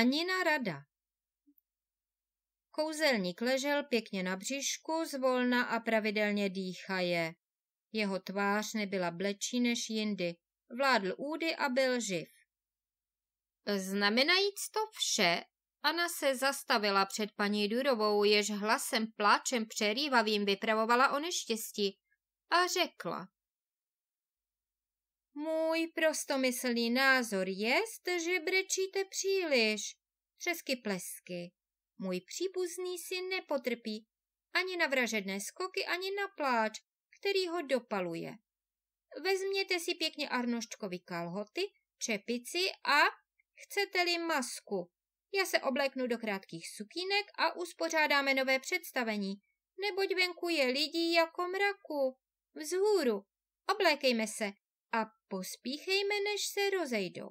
Ani na rada. Kouzelník ležel pěkně na břišku, zvolna a pravidelně dýchaje. Jeho tvář nebyla blečí než jindy. Vládl údy a byl živ. Znamenajíc to vše, Anna se zastavila před paní Durovou, jež hlasem pláčem přerývavým vypravovala o neštěstí a řekla. Můj prostomyslný názor jest, že brečíte příliš. Třesky plesky. Můj příbuzný si nepotrpí ani na vražedné skoky, ani na pláč, který ho dopaluje. Vezměte si pěkně Arnoštkovi kalhoty, čepici a chcete-li masku. Já se obleknu do krátkých sukínek a uspořádáme nové představení, neboť venku je lidí jako mraku. Vzhůru, oblékejme se, a pospíchejme, než se rozejdou.